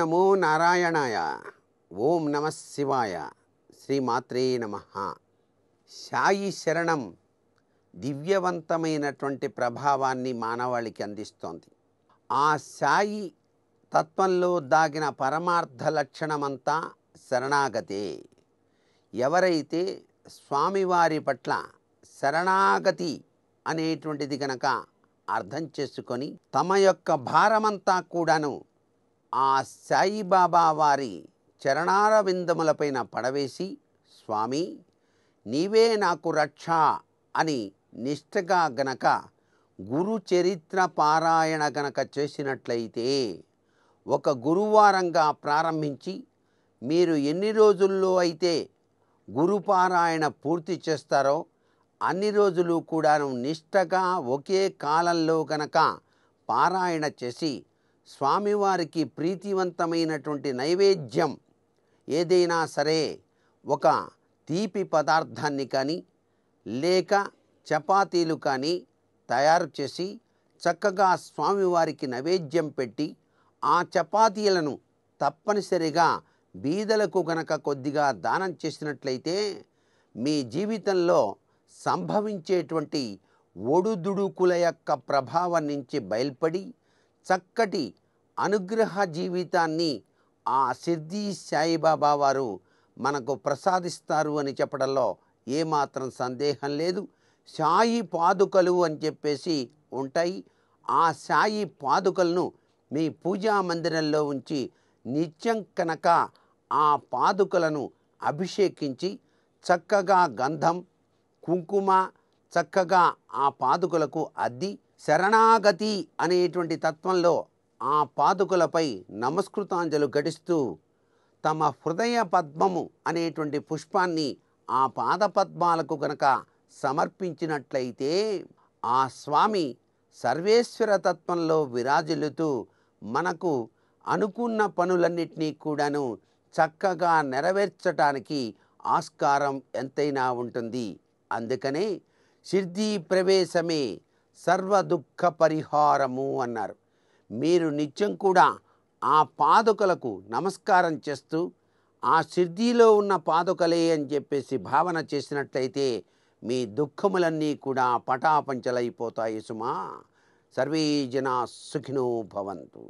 నమో నారాయణాయ ఓం నమ శివాయ శ్రీమాత్రే నమ సాయి శరణం దివ్యవంతమైనటువంటి ప్రభావాన్ని మానవాళికి అందిస్తోంది ఆ సాయి తత్వంలో దాగిన పరమార్థ లక్షణమంతా శరణాగతే ఎవరైతే స్వామివారి పట్ల శరణాగతి అనేటువంటిది కనుక అర్థం చేసుకొని తమ యొక్క భారమంతా కూడాను ఆ సాయిబాబా వారి చరణార విందములపైన పడవేసి స్వామి నీవే నాకు రక్ష అని నిష్టగా గనక గురు చరిత్ర పారాయణ గనక చేసినట్లయితే ఒక గురువారంగా ప్రారంభించి మీరు ఎన్ని రోజుల్లో అయితే గురుపారాయణ పూర్తి చేస్తారో అన్ని రోజులు కూడాను నిష్టగా ఒకే కాలంలో గనక పారాయణ చేసి స్వామివారికి ప్రీతివంతమైనటువంటి నైవేద్యం ఏదైనా సరే ఒక తీపి పదార్థాన్ని కానీ లేక చపాతీలు కానీ తయారు చేసి చక్కగా స్వామివారికి నైవేద్యం పెట్టి ఆ చపాతీలను తప్పనిసరిగా బీదలకు గనక కొద్దిగా దానం చేసినట్లయితే మీ జీవితంలో సంభవించేటువంటి ఒడుదుడుకుల యొక్క ప్రభావం నుంచి బయల్పడి చక్కటి అనుగ్రహ జీవితాన్ని ఆ సిద్ధి సాయిబాబా వారు మనకు ప్రసాదిస్తారు అని చెప్పడంలో ఏమాత్రం సందేహం లేదు సాయి పాదుకలు అని చెప్పేసి ఉంటాయి ఆ సాయి పాదుకలను మీ పూజా మందిరంలో ఉంచి నిత్యం కనుక ఆ పాదుకలను అభిషేకించి చక్కగా గంధం కుంకుమ చక్కగా ఆ పాదుకులకు అద్ది శరణాగతి అనేటువంటి తత్వంలో ఆ పాదుకులపై నమస్కృతాంజలు గడిస్తూ తమ హృదయ పద్మము అనేటువంటి పుష్పాన్ని ఆ పాదపద్మాలకు గనక సమర్పించినట్లయితే ఆ స్వామి సర్వేశ్వర తత్వంలో విరాజిల్లుతూ మనకు అనుకున్న పనులన్నింటినీ కూడాను చక్కగా నెరవేర్చటానికి ఆస్కారం ఎంతైనా ఉంటుంది అందుకనే సిద్ధి ప్రవేశమే సర్వ దుఃఖ పరిహారము అన్నారు మీరు నిత్యం కూడా ఆ పాదుకలకు నమస్కారం చేస్తూ ఆ సిద్ధిలో ఉన్న పాదుకలే అని చెప్పేసి భావన చేసినట్లయితే మీ దుఃఖములన్నీ కూడా పటాపంచలైపోతాయి సుమా సర్వే జనా సుఖినో భవంతు